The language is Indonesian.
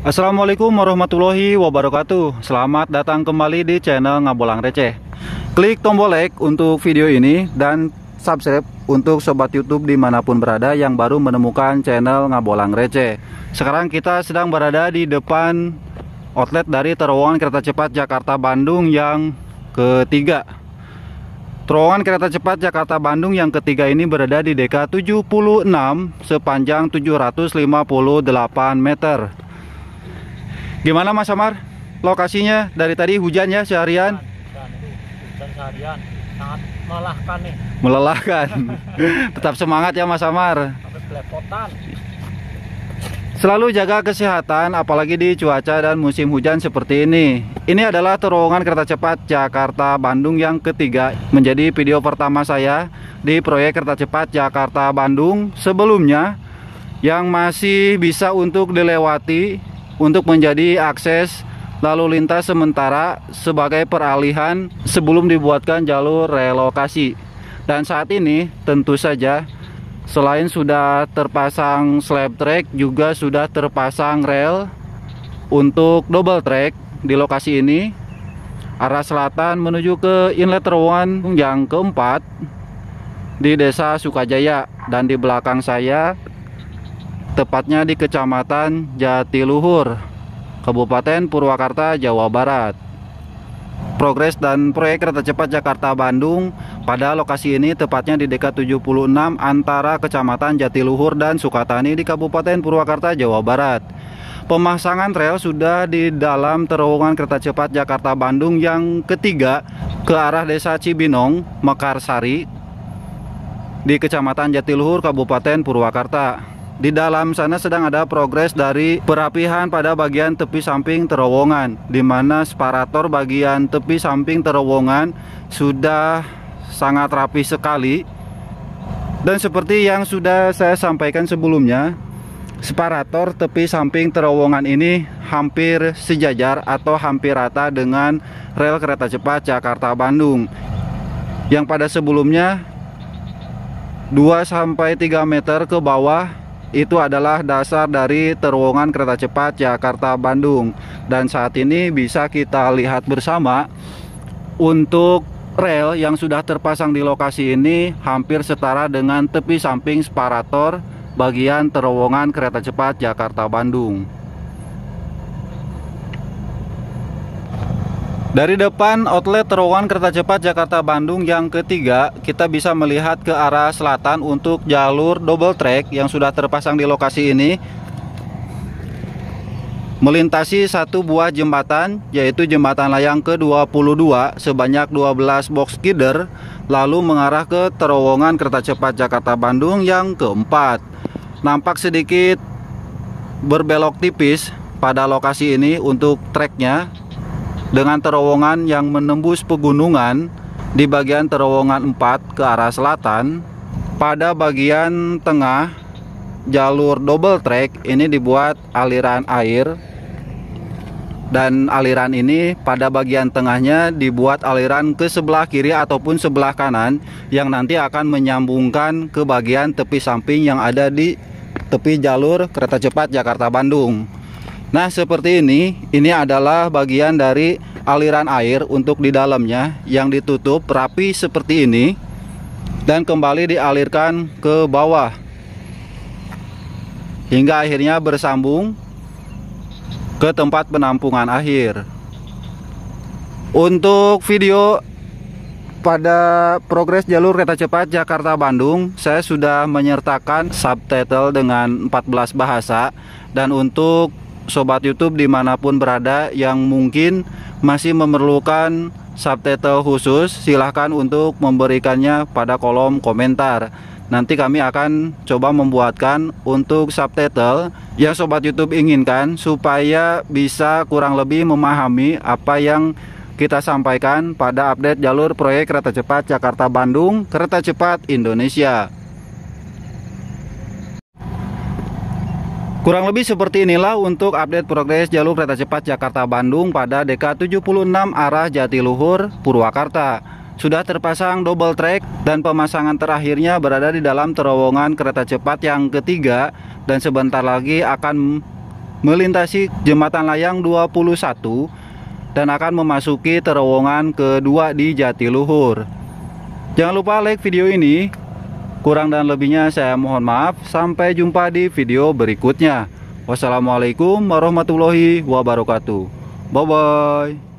Assalamualaikum warahmatullahi wabarakatuh Selamat datang kembali di channel Ngabolang Receh Klik tombol like untuk video ini Dan subscribe untuk sobat youtube dimanapun berada Yang baru menemukan channel Ngabolang Receh Sekarang kita sedang berada di depan Outlet dari terowongan kereta cepat Jakarta-Bandung yang ketiga Terowongan kereta cepat Jakarta-Bandung yang ketiga ini berada di DK 76 sepanjang 758 meter Gimana Mas Amar? Lokasinya dari tadi hujan ya seharian? Hujan seharian, sangat melelahkan nih. Melelahkan. Tetap semangat ya Mas Amar. Selalu jaga kesehatan apalagi di cuaca dan musim hujan seperti ini. Ini adalah terowongan kereta cepat Jakarta Bandung yang ketiga menjadi video pertama saya di proyek kereta cepat Jakarta Bandung sebelumnya yang masih bisa untuk dilewati untuk menjadi akses lalu lintas sementara sebagai peralihan sebelum dibuatkan jalur relokasi. Dan saat ini tentu saja selain sudah terpasang slab track juga sudah terpasang rel untuk double track di lokasi ini arah selatan menuju ke inlet terowongan yang keempat di desa Sukajaya dan di belakang saya tepatnya di Kecamatan Jatiluhur, Kabupaten Purwakarta, Jawa Barat. Progres dan proyek kereta cepat Jakarta-Bandung pada lokasi ini tepatnya di dekat 76 antara Kecamatan Jatiluhur dan Sukatani di Kabupaten Purwakarta, Jawa Barat. Pemasangan rel sudah di dalam terowongan kereta cepat Jakarta-Bandung yang ketiga ke arah Desa Cibinong, Mekarsari, di Kecamatan Jatiluhur, Kabupaten Purwakarta. Di dalam sana sedang ada progres dari perapihan pada bagian tepi samping terowongan di mana separator bagian tepi samping terowongan sudah sangat rapi sekali. Dan seperti yang sudah saya sampaikan sebelumnya, separator tepi samping terowongan ini hampir sejajar atau hampir rata dengan rel kereta cepat Jakarta-Bandung yang pada sebelumnya 2-3 meter ke bawah itu adalah dasar dari terowongan kereta cepat Jakarta-Bandung dan saat ini bisa kita lihat bersama untuk rel yang sudah terpasang di lokasi ini hampir setara dengan tepi samping separator bagian terowongan kereta cepat Jakarta-Bandung. Dari depan outlet terowongan kereta cepat Jakarta Bandung yang ketiga, kita bisa melihat ke arah selatan untuk jalur double track yang sudah terpasang di lokasi ini. Melintasi satu buah jembatan, yaitu jembatan layang ke-22 sebanyak 12 box skider lalu mengarah ke terowongan kereta cepat Jakarta Bandung yang keempat. Nampak sedikit berbelok tipis pada lokasi ini untuk treknya dengan terowongan yang menembus pegunungan di bagian terowongan 4 ke arah selatan. Pada bagian tengah jalur double track ini dibuat aliran air dan aliran ini pada bagian tengahnya dibuat aliran ke sebelah kiri ataupun sebelah kanan yang nanti akan menyambungkan ke bagian tepi samping yang ada di tepi jalur kereta cepat Jakarta Bandung. Nah seperti ini, ini adalah bagian dari aliran air untuk di dalamnya yang ditutup rapi seperti ini dan kembali dialirkan ke bawah hingga akhirnya bersambung ke tempat penampungan akhir. Untuk video pada progres jalur kereta cepat Jakarta-Bandung saya sudah menyertakan subtitle dengan 14 bahasa dan untuk sobat YouTube dimanapun berada yang mungkin masih memerlukan subtitle khusus, silahkan untuk memberikannya pada kolom komentar. Nanti kami akan coba membuatkan untuk subtitle yang sobat YouTube inginkan supaya bisa kurang lebih memahami apa yang kita sampaikan pada update jalur proyek kereta cepat Jakarta Bandung, kereta cepat Indonesia. Kurang lebih seperti inilah untuk update progres jalur kereta cepat Jakarta-Bandung pada DK76 arah Jatiluhur, Purwakarta. Sudah terpasang double track dan pemasangan terakhirnya berada di dalam terowongan kereta cepat yang ketiga dan sebentar lagi akan melintasi jembatan layang 21 dan akan memasuki terowongan kedua di Jatiluhur. Jangan lupa like video ini, Kurang dan lebihnya saya mohon maaf. Sampai jumpa di video berikutnya. Wassalamualaikum warahmatullahi wabarakatuh. Bye-bye.